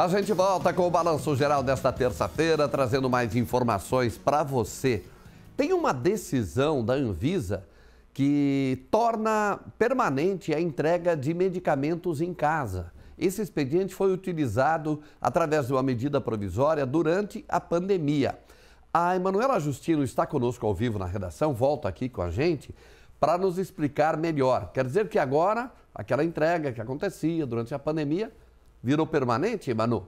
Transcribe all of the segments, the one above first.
A gente volta com o balanço geral desta terça-feira, trazendo mais informações para você. Tem uma decisão da Anvisa que torna permanente a entrega de medicamentos em casa. Esse expediente foi utilizado através de uma medida provisória durante a pandemia. A Emanuela Justino está conosco ao vivo na redação, volta aqui com a gente para nos explicar melhor. Quer dizer que agora aquela entrega que acontecia durante a pandemia virou permanente, Manu?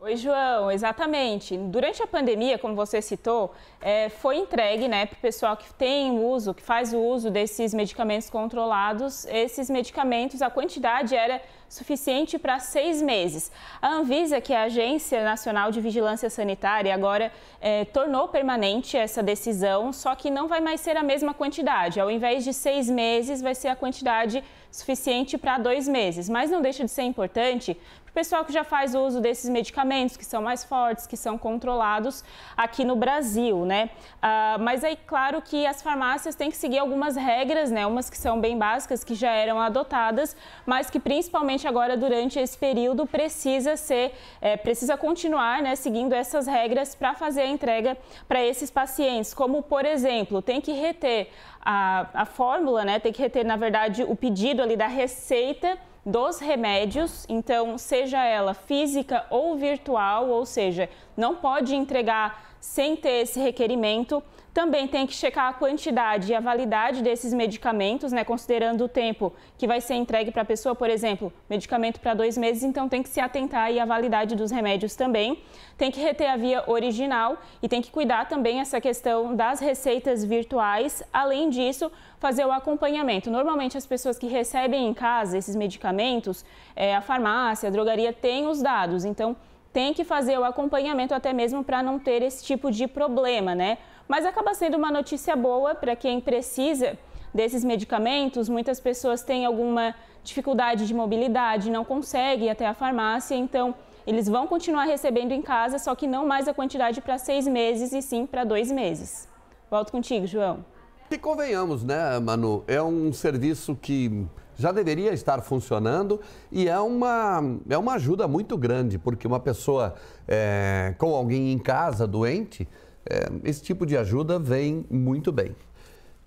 Oi, João, exatamente. Durante a pandemia, como você citou, é, foi entregue né, para o pessoal que tem uso, que faz o uso desses medicamentos controlados, esses medicamentos, a quantidade era suficiente para seis meses. A Anvisa, que é a Agência Nacional de Vigilância Sanitária, agora é, tornou permanente essa decisão, só que não vai mais ser a mesma quantidade. Ao invés de seis meses, vai ser a quantidade suficiente para dois meses, mas não deixa de ser importante para o pessoal que já faz uso desses medicamentos, que são mais fortes, que são controlados aqui no Brasil, né? Ah, mas é claro que as farmácias têm que seguir algumas regras, né? Umas que são bem básicas, que já eram adotadas, mas que principalmente agora, durante esse período, precisa ser, é, precisa continuar, né? Seguindo essas regras para fazer a entrega para esses pacientes, como, por exemplo, tem que reter a, a fórmula, né? Tem que reter, na verdade, o pedido ali da receita dos remédios, então seja ela física ou virtual, ou seja, não pode entregar sem ter esse requerimento. Também tem que checar a quantidade e a validade desses medicamentos, né, considerando o tempo que vai ser entregue para a pessoa, por exemplo, medicamento para dois meses, então tem que se atentar aí à validade dos remédios também. Tem que reter a via original e tem que cuidar também essa questão das receitas virtuais. Além disso, fazer o acompanhamento. Normalmente as pessoas que recebem em casa esses medicamentos, é, a farmácia, a drogaria tem os dados, então tem que fazer o acompanhamento até mesmo para não ter esse tipo de problema, né? Mas acaba sendo uma notícia boa para quem precisa desses medicamentos. Muitas pessoas têm alguma dificuldade de mobilidade, não conseguem ir até a farmácia, então eles vão continuar recebendo em casa, só que não mais a quantidade para seis meses e sim para dois meses. Volto contigo, João. E convenhamos, né, Manu? É um serviço que já deveria estar funcionando e é uma, é uma ajuda muito grande, porque uma pessoa é, com alguém em casa doente, é, esse tipo de ajuda vem muito bem.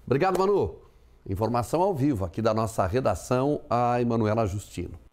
Obrigado, Manu. Informação ao vivo aqui da nossa redação, a Emanuela Justino.